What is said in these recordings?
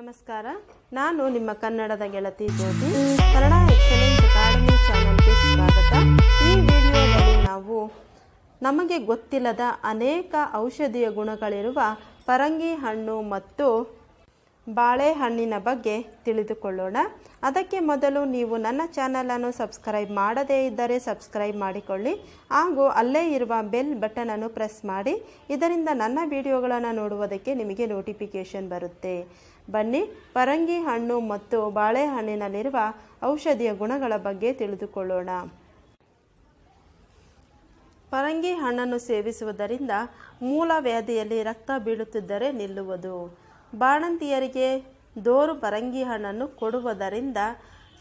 ನಮಸ್ಕಾರ ನಾನು ನಿಮ್ಮ ಕನ್ನಡದ ಗೆಳತಿ ಜ್ಯೋತಿ ಕನ್ನಡ ಎಕ್ಸಲೆನ್ಸ್ ಅಕಾಡೆಮಿ ಚಾನಲ್ಗೆ ಸ್ವಾಗತ ಈ ವಿಡಿಯೋದಲ್ಲಿ ನಾವು ನಮಗೆ ಗೊತ್ತಿಲ್ಲದ ಅನೇಕ ಔಷಧೀಯ ಗುಣಗಳಿರುವ ಪರಂಗಿ ಹಣ್ಣು ಮತ್ತು ಬಾಳೆಹಣ್ಣಿನ ಬಗ್ಗೆ ತಿಳಿದುಕೊಳ್ಳೋಣ ಅದಕ್ಕೆ ಮೊದಲು ನೀವು ನನ್ನ ಚಾನಲನ್ನು ಸಬ್ಸ್ಕ್ರೈಬ್ ಮಾಡದೇ ಇದ್ದರೆ ಸಬ್ಸ್ಕ್ರೈಬ್ ಮಾಡಿಕೊಳ್ಳಿ ಹಾಗೂ ಅಲ್ಲೇ ಇರುವ ಬೆಲ್ ಬಟನನ್ನು ಪ್ರೆಸ್ ಮಾಡಿ ಇದರಿಂದ ನನ್ನ ವಿಡಿಯೋಗಳನ್ನು ನೋಡುವುದಕ್ಕೆ ನಿಮಗೆ ನೋಟಿಫಿಕೇಷನ್ ಬರುತ್ತೆ ಬನ್ನಿ ಪರಂಗಿ ಹಣ್ಣು ಮತ್ತು ಬಾಳೆಹಣ್ಣಿನಲ್ಲಿರುವ ಔಷಧಿಯ ಗುಣಗಳ ಬಗ್ಗೆ ತಿಳಿದುಕೊಳ್ಳೋಣ ಪರಂಗಿ ಹಣ್ಣನ್ನು ಸೇವಿಸುವುದರಿಂದ ಮೂಲ ವ್ಯಾಧಿಯಲ್ಲಿ ರಕ್ತ ಬೀಳುತ್ತಿದ್ದರೆ ನಿಲ್ಲುವುದು ಬಾಣಂತಿಯರಿಗೆ ದೋರು ಪರಂಗಿ ಹಣ್ಣನ್ನು ಕೊಡುವುದರಿಂದ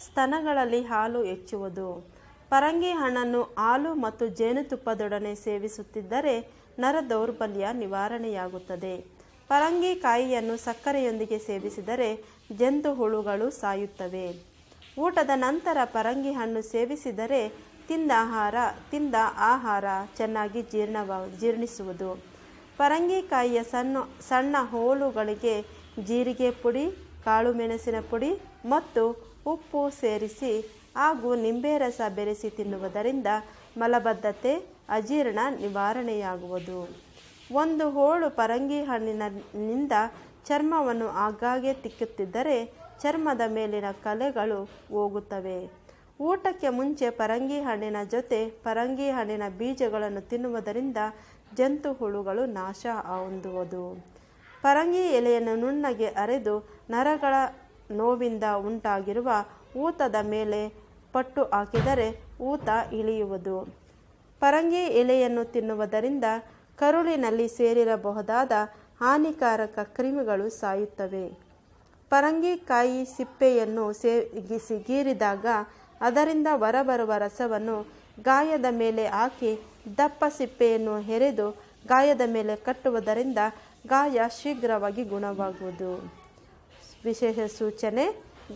ಸ್ತನಗಳಲ್ಲಿ ಹಾಲು ಹೆಚ್ಚುವುದು ಪರಂಗಿ ಹಣ್ಣನ್ನು ಹಾಲು ಮತ್ತು ಜೇನುತುಪ್ಪದೊಡನೆ ಸೇವಿಸುತ್ತಿದ್ದರೆ ನರ ದೌರ್ಬಲ್ಯ ನಿವಾರಣೆಯಾಗುತ್ತದೆ ಪರಂಗಿ ಕಾಯಿಯನ್ನು ಸಕ್ಕರೆಯೊಂದಿಗೆ ಸೇವಿಸಿದರೆ ಜಂತು ಹುಳುಗಳು ಸಾಯುತ್ತವೆ ಊಟದ ನಂತರ ಪರಂಗಿ ಹಣ್ಣು ಸೇವಿಸಿದರೆ ತಿಂದ ಆಹಾರ ತಿಂದ ಆಹಾರ ಚೆನ್ನಾಗಿ ಜೀರ್ಣವ ಜೀರ್ಣಿಸುವುದು ಪರಂಗಿಕಾಯಿಯ ಸಣ್ಣ ಸಣ್ಣ ಹೋಲುಗಳಿಗೆ ಜೀರಿಗೆ ಪುಡಿ ಕಾಳು ಮೆಣಸಿನ ಪುಡಿ ಮತ್ತು ಉಪ್ಪು ಸೇರಿಸಿ ಹಾಗೂ ನಿಂಬೆ ರಸ ಬೆರೆಸಿ ತಿನ್ನುವುದರಿಂದ ಮಲಬದ್ಧತೆ ಅಜೀರ್ಣ ನಿವಾರಣೆಯಾಗುವುದು ಒಂದು ಹೋಳು ಪರಂಗಿ ಹಣ್ಣಿನಿಂದ ಚರ್ಮವನ್ನು ಆಗಾಗ್ಗೆ ತಿಕ್ಕುತ್ತಿದ್ದರೆ ಚರ್ಮದ ಮೇಲಿನ ಕಲೆಗಳು ಹೋಗುತ್ತವೆ ಊಟಕ್ಕೆ ಮುಂಚೆ ಪರಂಗಿ ಹಣ್ಣಿನ ಜೊತೆ ಪರಂಗಿ ಹಣ್ಣಿನ ಬೀಜಗಳನ್ನು ತಿನ್ನುವುದರಿಂದ ಜಂತು ಹುಳುಗಳು ನಾಶ ಹೊಂದುವುದು ಪರಂಗಿ ಎಲೆಯನ್ನು ನುಣ್ಣಗೆ ಅರೆದು ನರಗಳ ನೋವಿಂದ ಉಂಟಾಗಿರುವ ಊತದ ಮೇಲೆ ಪಟ್ಟು ಹಾಕಿದರೆ ಊತ ಇಳಿಯುವುದು ಪರಂಗಿ ಎಲೆಯನ್ನು ತಿನ್ನುವುದರಿಂದ ಕರುಳಿನಲ್ಲಿ ಸೇರಿರಬಹುದಾದ ಹಾನಿಕಾರಕ ಕ್ರಿಮಿಗಳು ಸಾಯುತ್ತವೆ ಪರಂಗಿಕಾಯಿ ಸಿಪ್ಪೆಯನ್ನು ಸೇಗಿಸಿ ಗೀರಿದಾಗ ಅದರಿಂದ ಹೊರಬರುವ ರಸವನ್ನು ಗಾಯದ ಮೇಲೆ ಹಾಕಿ ದಪ್ಪ ಸಿಪ್ಪೆಯನ್ನು ಹೆರೆದು ಗಾಯದ ಮೇಲೆ ಕಟ್ಟುವುದರಿಂದ ಗಾಯ ಶೀಘ್ರವಾಗಿ ಗುಣವಾಗುವುದು ವಿಶೇಷ ಸೂಚನೆ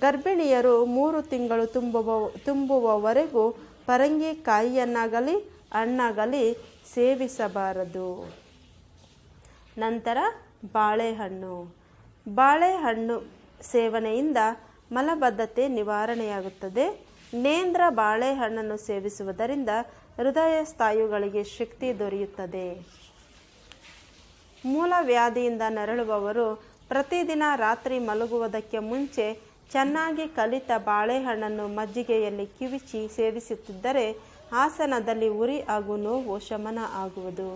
ಗರ್ಭಿಣಿಯರು ಮೂರು ತಿಂಗಳು ತುಂಬುವ ತುಂಬುವವರೆಗೂ ಪರಂಗಿ ಕಾಯಿಯನ್ನಾಗಲಿ ಹಣ್ಣಾಗಲಿ ಸೇವಿಸಬಾರದು ನಂತರ ಬಾಳೆಹಣ್ಣು ಬಾಳೆಹಣ್ಣು ಸೇವನೆಯಿಂದ ಮಲಬದ್ಧತೆ ನಿವಾರಣೆಯಾಗುತ್ತದೆ ನೇಂದ್ರ ಬಾಳೆಹಣ್ಣನ್ನು ಸೇವಿಸುವುದರಿಂದ ಹೃದಯ ಸ್ಥಾಯುಗಳಿಗೆ ಶಕ್ತಿ ದೊರೆಯುತ್ತದೆ ಮೂಲ ವ್ಯಾಧಿಯಿಂದ ನರಳುವವರು ಪ್ರತಿದಿನ ರಾತ್ರಿ ಮಲಗುವುದಕ್ಕೆ ಮುಂಚೆ ಚೆನ್ನಾಗಿ ಕಲಿತ ಬಾಳೆಹಣ್ಣನ್ನು ಮಜ್ಜಿಗೆಯಲ್ಲಿ ಕಿವಿಚಿ ಸೇವಿಸುತ್ತಿದ್ದರೆ ಆಸನದಲ್ಲಿ ಉರಿ ಹಾಗೂ ನೋವು ಶಮನ ಆಗುವುದು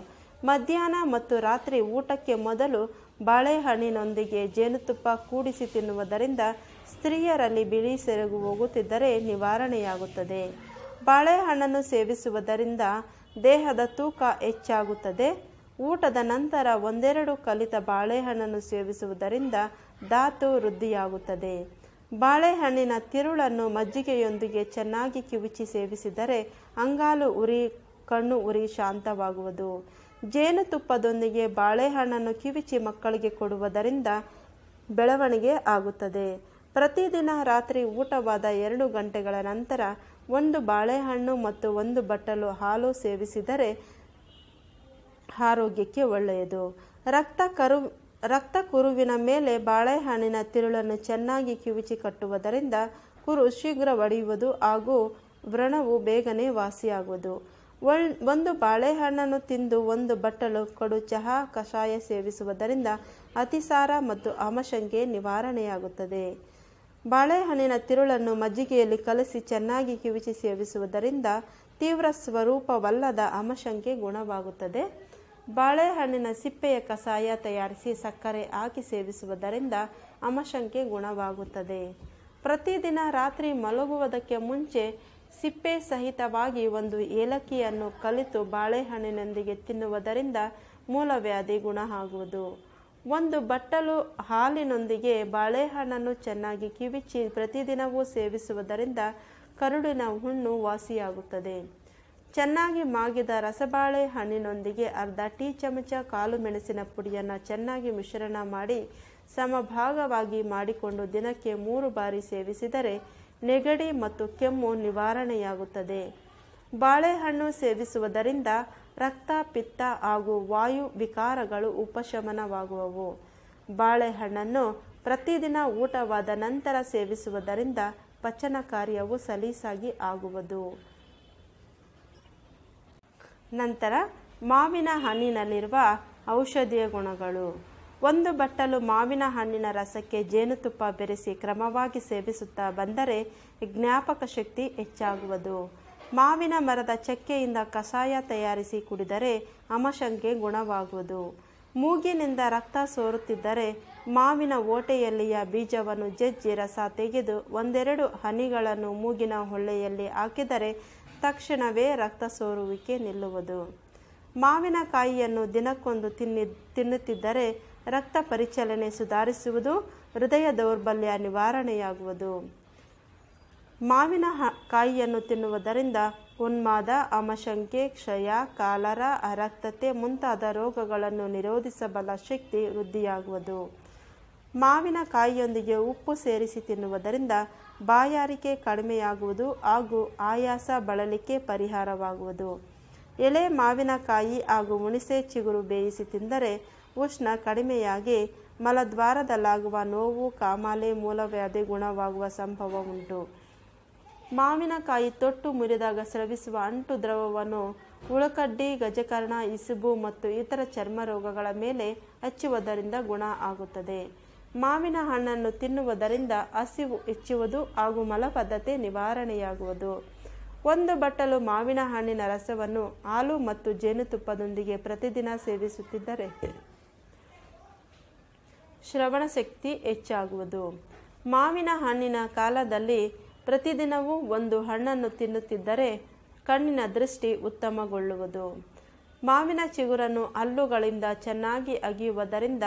ಮಧ್ಯಾಹ್ನ ಮತ್ತು ರಾತ್ರಿ ಊಟಕ್ಕೆ ಮೊದಲು ಬಾಳೆಹಣ್ಣಿನೊಂದಿಗೆ ಜೇನುತುಪ್ಪ ಕೂಡಿಸಿ ತಿನ್ನುವುದರಿಂದ ಸ್ತ್ರೀಯರಲ್ಲಿ ಬಿಳಿ ಸೆರಗು ಹೋಗುತ್ತಿದ್ದರೆ ನಿವಾರಣೆಯಾಗುತ್ತದೆ ಬಾಳೆಹಣ್ಣನ್ನು ಸೇವಿಸುವುದರಿಂದ ದೇಹದ ತೂಕ ಹೆಚ್ಚಾಗುತ್ತದೆ ಊಟದ ನಂತರ ಒಂದೆರಡು ಕಲಿತ ಬಾಳೆಹಣ್ಣನ್ನು ಸೇವಿಸುವುದರಿಂದ ಧಾತು ವೃದ್ಧಿಯಾಗುತ್ತದೆ ಬಾಳೆಹಣ್ಣಿನ ತಿರುಳನ್ನು ಮಜ್ಜಿಗೆಯೊಂದಿಗೆ ಚೆನ್ನಾಗಿ ಕಿವುಚಿ ಸೇವಿಸಿದರೆ ಅಂಗಾಲು ಉರಿ ಕಣ್ಣು ಉರಿ ಶಾಂತವಾಗುವುದು ಜೇನುತುಪ್ಪದೊಂದಿಗೆ ಬಾಳೆಹಣ್ಣನ್ನು ಕಿವಿಚಿ ಮಕ್ಕಳಿಗೆ ಕೊಡುವುದರಿಂದ ಬೆಳವಣಿಗೆ ಆಗುತ್ತದೆ ಪ್ರತಿದಿನ ರಾತ್ರಿ ಊಟವಾದ ಎರಡು ಗಂಟೆಗಳ ನಂತರ ಒಂದು ಬಾಳೆಹಣ್ಣು ಮತ್ತು ಒಂದು ಬಟ್ಟಲು ಹಾಲು ಸೇವಿಸಿದರೆ ಆರೋಗ್ಯಕ್ಕೆ ಒಳ್ಳೆಯದು ರಕ್ತ ಕರು ರಕ್ತ ಕುರುವಿನ ಮೇಲೆ ಬಾಳೆಹಣ್ಣಿನ ತಿರುಳನ್ನು ಚೆನ್ನಾಗಿ ಕಿವಿಚಿ ಕಟ್ಟುವುದರಿಂದ ಕುರು ಶೀಘ್ರ ಒಡೆಯುವುದು ಹಾಗೂ ವ್ರಣವು ಬೇಗನೆ ವಾಸಿಯಾಗುವುದು ಒಂದು ಬಾಳೆಹಣ್ಣನ್ನು ತಿಂದು ಒಂದು ಬಟ್ಟಲು ಕಡು ಚಹಾ ಕಷಾಯ ಸೇವಿಸುವುದರಿಂದ ಅತಿಸಾರ ಮತ್ತು ಆಮಶಂಕೆ ನಿವಾರಣೆಯಾಗುತ್ತದೆ ಬಾಳೆಹಣ್ಣಿನ ತಿರುಳನ್ನು ಮಜ್ಜಿಗೆಯಲ್ಲಿ ಕಲಸಿ ಚೆನ್ನಾಗಿ ಕಿವಿಚಿ ಸೇವಿಸುವುದರಿಂದ ತೀವ್ರ ಸ್ವರೂಪವಲ್ಲದ ಅಮಶಂಕೆ ಗುಣವಾಗುತ್ತದೆ ಬಾಳೆಹಣ್ಣಿನ ಸಿಪ್ಪೆಯ ಕಷಾಯ ತಯಾರಿಸಿ ಸಕ್ಕರೆ ಹಾಕಿ ಸೇವಿಸುವುದರಿಂದ ಅಮಶಂಕೆ ಗುಣವಾಗುತ್ತದೆ ಪ್ರತಿದಿನ ರಾತ್ರಿ ಮಲಗುವುದಕ್ಕೆ ಮುಂಚೆ ಸಿಪ್ಪೆ ಸಹಿತವಾಗಿ ಒಂದು ಏಲಕ್ಕಿಯನ್ನು ಕಲಿತು ಬಾಳೆಹಣ್ಣಿನೊಂದಿಗೆ ತಿನ್ನುವುದರಿಂದ ಮೂಲವ್ಯಾಧಿ ಗುಣ ಆಗುವುದು ಒಂದು ಬಟ್ಟಲು ಹಾಲಿನೊಂದಿಗೆ ಬಾಳೆಹಣ್ಣನ್ನು ಚೆನ್ನಾಗಿ ಕಿವಿಚಿ ಪ್ರತಿದಿನವೂ ಸೇವಿಸುವುದರಿಂದ ಕರುಳಿನ ಹುಣ್ಣು ವಾಸಿಯಾಗುತ್ತದೆ ಚೆನ್ನಾಗಿ ಮಾಗಿದ ರಸಬಾಳೆ ಹಣ್ಣಿನೊಂದಿಗೆ ಅರ್ಧ ಟೀ ಚಮಚ ಕಾಲು ಮೆಣಸಿನ ಪುಡಿಯನ್ನು ಚೆನ್ನಾಗಿ ಮಿಶ್ರಣ ಮಾಡಿ ಸಮಭಾಗವಾಗಿ ಮಾಡಿಕೊಂಡು ದಿನಕ್ಕೆ ಮೂರು ಬಾರಿ ಸೇವಿಸಿದರೆ ನೆಗಡಿ ಮತ್ತು ಕೆಮ್ಮು ನಿವಾರಣೆಯಾಗುತ್ತದೆ ಬಾಳೆಹಣ್ಣು ಸೇವಿಸುವುದರಿಂದ ರಕ್ತ ಪಿತ್ತ ಹಾಗೂ ವಾಯು ವಿಕಾರಗಳು ಉಪಶಮನವಾಗುವವು ಬಾಳೆಹಣ್ಣನ್ನು ಪ್ರತಿದಿನ ಊಟವಾದ ನಂತರ ಸೇವಿಸುವುದರಿಂದ ಪಚನ ಕಾರ್ಯವು ಸಲೀಸಾಗಿ ಆಗುವುದು ನಂತರ ಮಾವಿನ ಹಣ್ಣಿನಲ್ಲಿರುವ ಔಷಧೀಯ ಗುಣಗಳು ಒಂದು ಬಟ್ಟಲು ಮಾವಿನ ಹಣ್ಣಿನ ರಸಕ್ಕೆ ಜೇನುತುಪ್ಪ ಬೆರೆಸಿ ಕ್ರಮವಾಗಿ ಸೇವಿಸುತ್ತಾ ಬಂದರೆ ಜ್ಞಾಪಕ ಶಕ್ತಿ ಹೆಚ್ಚಾಗುವುದು ಮಾವಿನ ಮರದ ಚಕ್ಕೆಯಿಂದ ಕಷಾಯ ತಯಾರಿಸಿ ಕುಡಿದರೆ ಅಮಶಂಕೆ ಗುಣವಾಗುವುದು ಮೂಗಿನಿಂದ ರಕ್ತ ಸೋರುತ್ತಿದ್ದರೆ ಮಾವಿನ ಓಟೆಯಲ್ಲಿಯ ಬೀಜವನ್ನು ಜಜ್ಜಿ ರಸ ತೆಗೆದು ಒಂದೆರಡು ಹನಿಗಳನ್ನು ಮೂಗಿನ ಹೊಳ್ಳೆಯಲ್ಲಿ ಹಾಕಿದರೆ ತಕ್ಷಣವೇ ರಕ್ತ ಸೋರುವಿಕೆ ನಿಲ್ಲುವುದು ಮಾವಿನ ಕಾಯಿಯನ್ನು ದಿನಕ್ಕೊಂದು ತಿನ್ನಿ ತಿನ್ನುತ್ತಿದ್ದರೆ ರಕ್ತ ಪರಿಚಲನೆ ಸುಧಾರಿಸುವುದು ಹೃದಯ ದೌರ್ಬಲ್ಯ ನಿವಾರಣೆಯಾಗುವುದು ಮಾವಿನ ಕಾಯಿಯನ್ನು ತಿನ್ನುವುದರಿಂದ ಉನ್ಮಾದ ಅಮಶಂಕೆ ಕ್ಷಯ ಕಾಲರ ಅರಕ್ತತೆ ಮುಂತಾದ ರೋಗಗಳನ್ನು ನಿರೋಧಿಸಬಲ್ಲ ಶಕ್ತಿ ವೃದ್ಧಿಯಾಗುವುದು ಮಾವಿನ ಕಾಯಿಯೊಂದಿಗೆ ಉಪ್ಪು ಸೇರಿಸಿ ತಿನ್ನುವುದರಿಂದ ಬಾಯಾರಿಕೆ ಕಡಿಮೆಯಾಗುವುದು ಹಾಗೂ ಆಯಾಸ ಬಳಲಿಕೆ ಪರಿಹಾರವಾಗುವುದು ಎಲೆ ಮಾವಿನಕಾಯಿ ಹಾಗೂ ಮುಣಿಸೆ ಚಿಗುರು ಬೇಯಿಸಿ ತಿಂದರೆ ಉಷ್ಣ ಕಡಿಮೆಯಾಗಿ ಮಲದ್ವಾರದಲ್ಲಾಗುವ ನೋವು ಕಾಮಾಲೆ ಮೂಲವ್ಯಾಧಿ ಗುಣವಾಗುವ ಸಂಭವ ಉಂಟು ಮಾವಿನಕಾಯಿ ತೊಟ್ಟು ಮುರಿದಾಗ ಸ್ರವಿಸುವ ಅಂಟು ದ್ರವವನ್ನು ಉಳಕಡ್ಡಿ ಗಜಕರ್ಣ ಇಸುಬು ಮತ್ತು ಇತರ ಚರ್ಮ ರೋಗಗಳ ಮೇಲೆ ಹಚ್ಚುವುದರಿಂದ ಗುಣ ಆಗುತ್ತದೆ ಮಾವಿನ ಹಣ್ಣನ್ನು ತಿನ್ನುವುದರಿಂದ ಹಸಿವು ಹೆಚ್ಚುವುದು ಹಾಗೂ ಮಲಬದ್ಧತೆ ನಿವಾರಣೆಯಾಗುವುದು ಒಂದು ಬಟ್ಟಲು ಮಾವಿನ ಹಣ್ಣಿನ ರಸವನ್ನು ಹಾಲು ಮತ್ತು ಜೇನುತುಪ್ಪದೊಂದಿಗೆ ಪ್ರತಿದಿನ ಸೇವಿಸುತ್ತಿದ್ದರೆ ಶ್ರವಣ ಶಕ್ತಿ ಹೆಚ್ಚಾಗುವುದು ಮಾವಿನ ಹಣ್ಣಿನ ಕಾಲದಲ್ಲಿ ಪ್ರತಿದಿನವೂ ಒಂದು ಹಣ್ಣನ್ನು ತಿನ್ನುತ್ತಿದ್ದರೆ ಕಣ್ಣಿನ ದೃಷ್ಟಿ ಉತ್ತಮಗೊಳ್ಳುವುದು ಮಾವಿನ ಚಿಗುರನ್ನು ಹಲ್ಲುಗಳಿಂದ ಚೆನ್ನಾಗಿ ಅಗಿಯುವುದರಿಂದ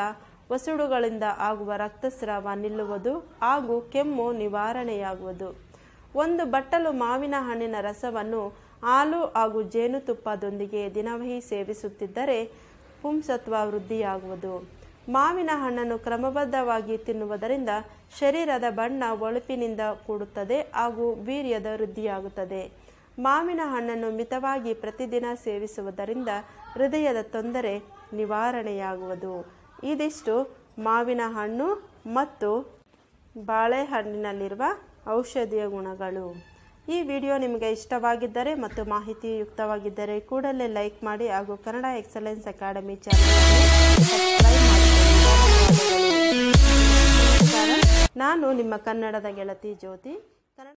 ವಸುಡುಗಳಿಂದ ಆಗುವ ರಕ್ತಸ್ರಾವ ನಿಲ್ಲುವುದು ಹಾಗೂ ಕೆಮ್ಮು ನಿವಾರಣೆಯಾಗುವುದು ಒಂದು ಬಟ್ಟಲು ಮಾವಿನ ಹಣ್ಣಿನ ರಸವನ್ನು ಹಾಲು ಹಾಗೂ ಜೇನುತುಪ್ಪದೊಂದಿಗೆ ದಿನವಹಿ ಸೇವಿಸುತ್ತಿದ್ದರೆ ಪುಂಸತ್ವ ವೃದ್ಧಿಯಾಗುವುದು ಮಾವಿನ ಹಣ್ಣನ್ನು ಕ್ರಮಬದ್ಧವಾಗಿ ತಿನ್ನುವುದರಿಂದ ಶರೀರದ ಬಣ್ಣ ಒಳಪಿನಿಂದ ಕೂಡುತ್ತದೆ ಹಾಗೂ ವೀರ್ಯದ ವೃದ್ಧಿಯಾಗುತ್ತದೆ ಮಾವಿನ ಹಣ್ಣನ್ನು ಮಿತವಾಗಿ ಪ್ರತಿದಿನ ಸೇವಿಸುವುದರಿಂದ ಹೃದಯದ ತೊಂದರೆ ನಿವಾರಣೆಯಾಗುವುದು ಇದಿಷ್ಟು ಮಾವಿನ ಹಣ್ಣು ಮತ್ತು ಬಾಳೆಹಣ್ಣಿನಲ್ಲಿರುವ ಔಷಧೀಯ ಗುಣಗಳು ಈ ವಿಡಿಯೋ ನಿಮಗೆ ಇಷ್ಟವಾಗಿದ್ದರೆ ಮತ್ತು ಮಾಹಿತಿಯುಕ್ತವಾಗಿದ್ದರೆ ಕೂಡಲೇ ಲೈಕ್ ಮಾಡಿ ಹಾಗೂ ಕನ್ನಡ ಎಕ್ಸಲೆನ್ಸ್ ಅಕಾಡೆಮಿ ಚಾನಲ್ ನಾನು ನಿಮ್ಮ ಕನ್ನಡದ ಗೆಳತಿ ಜ್ಯೋತಿ